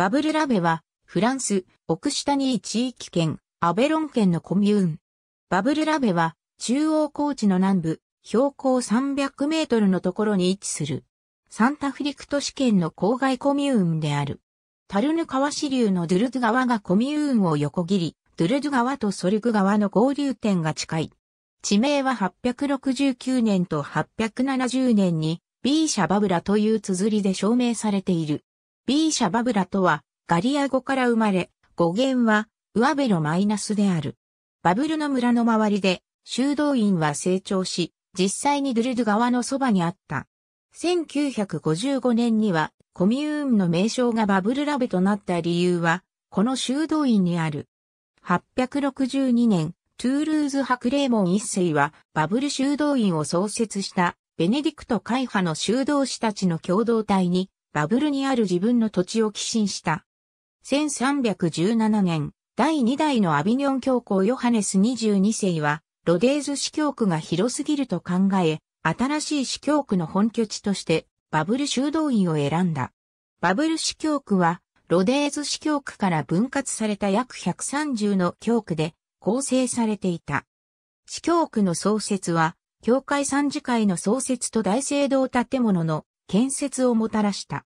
バブルラベは、フランス、オクシタニー地域圏、アベロン県のコミューン。バブルラベは、中央高地の南部、標高300メートルのところに位置する、サンタフリク都市圏の郊外コミューンである。タルヌ川支流のドゥルズ川がコミューンを横切り、ドゥルズ川とソルグ川の合流点が近い。地名は869年と870年に、ビーシャバブラという綴りで証明されている。B 社バブラとは、ガリア語から生まれ、語源は、アベロマイナスである。バブルの村の周りで、修道院は成長し、実際にドゥルド側川のそばにあった。1955年には、コミューンの名称がバブルラベとなった理由は、この修道院にある。862年、トゥールーズーモ門一世は、バブル修道院を創設した、ベネディクト会派の修道士たちの共同体にバブルにある自分の土地を寄進した。1317年、第2代のアビニョン教皇ヨハネス22世は、ロデーズ司教区が広すぎると考え、新しい司教区の本拠地として、バブル修道院を選んだ。バブル司教区は、ロデーズ司教区から分割された約130の教区で構成されていた。司教区の創設は、教会参事会の創設と大聖堂建物の建設をもたらした。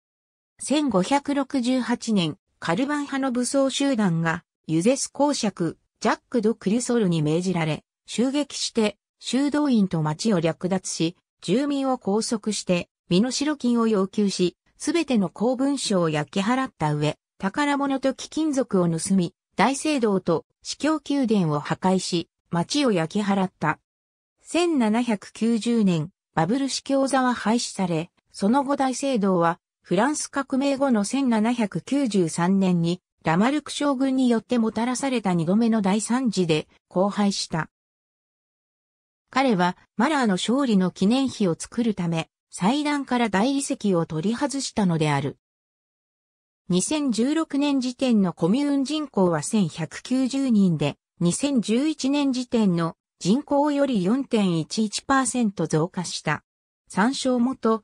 1568年、カルバン派の武装集団が、ユゼス公爵、ジャック・ド・クリソルに命じられ、襲撃して、修道院と町を略奪し、住民を拘束して、身代金を要求し、すべての公文書を焼き払った上、宝物と貴金属を盗み、大聖堂と司教宮殿を破壊し、町を焼き払った。1790年、バブル司教座は廃止され、その後大聖堂は、フランス革命後の1793年に、ラマルク将軍によってもたらされた二度目の大惨事で、荒廃した。彼は、マラーの勝利の記念碑を作るため、祭壇から大理石を取り外したのである。2016年時点のコミューン人口は1190人で、2011年時点の人口より4.11%増加した。参照元、